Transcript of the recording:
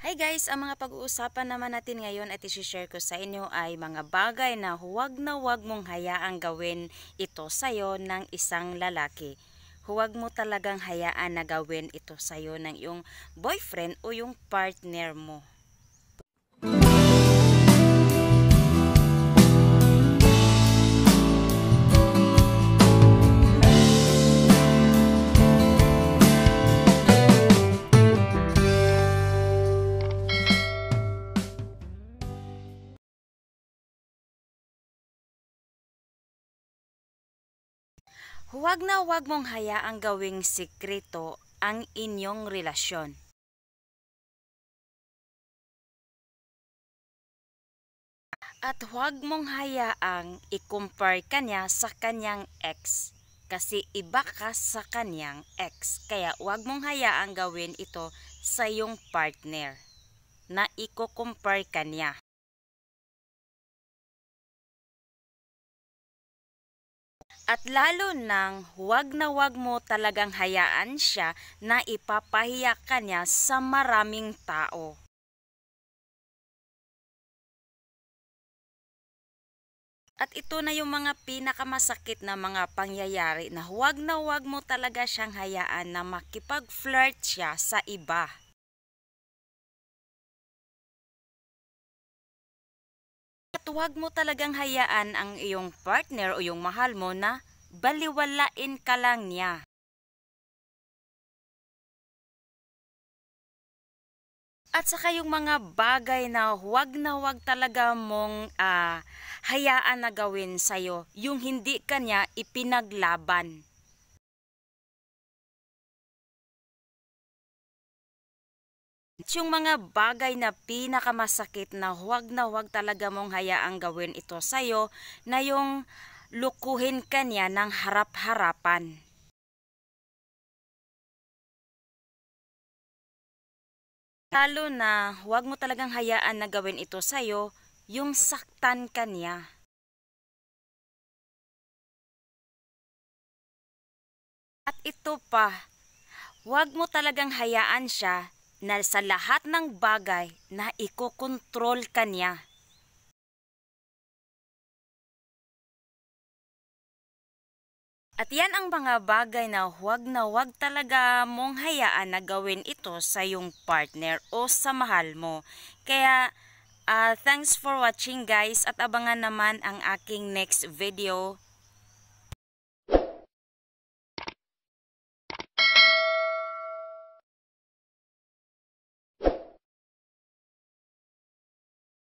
Hi guys, ang mga pag-uusapan naman natin ngayon at isi-share ko sa inyo ay mga bagay na huwag na huwag mong hayaang gawin ito sa'yo ng isang lalaki. Huwag mo talagang hayaan na gawin ito sa'yo ng iyong boyfriend o yung partner mo. Huwag na huwag mong hayaang gawing sikreto ang inyong relasyon. At huwag mong hayaang i-compare kanya sa kanyang ex kasi iba ka sa kanyang ex. Kaya huwag mong hayaang gawin ito sa iyong partner na i-compare kanya. At lalo nang huwag na huwag mo talagang hayaan siya na ipapahiya ka niya sa maraming tao. At ito na yung mga pinakamasakit na mga pangyayari na huwag na huwag mo talaga siyang hayaan na makipag-flirt siya sa iba. huwag mo talagang hayaan ang iyong partner o iyong mahal mo na baliwalain ka lang niya. At saka yung mga bagay na huwag na huwag talaga mong uh, hayaan na gawin sa'yo, yung hindi kanya ipinaglaban. yung mga bagay na pinakamasakit na huwag na huwag talaga mong hayaang gawin ito sa'yo na yung lukuhin kanya ng harap-harapan. Lalo na huwag mo talagang hayaan na gawin ito sa'yo yung saktan kanya. At ito pa, huwag mo talagang hayaan siya na sa lahat ng bagay na ikokontrol kanya. At yan ang mga bagay na huwag na huwag talaga mong hayaan na gawin ito sa iyong partner o sa mahal mo. Kaya uh, thanks for watching guys at abangan naman ang aking next video.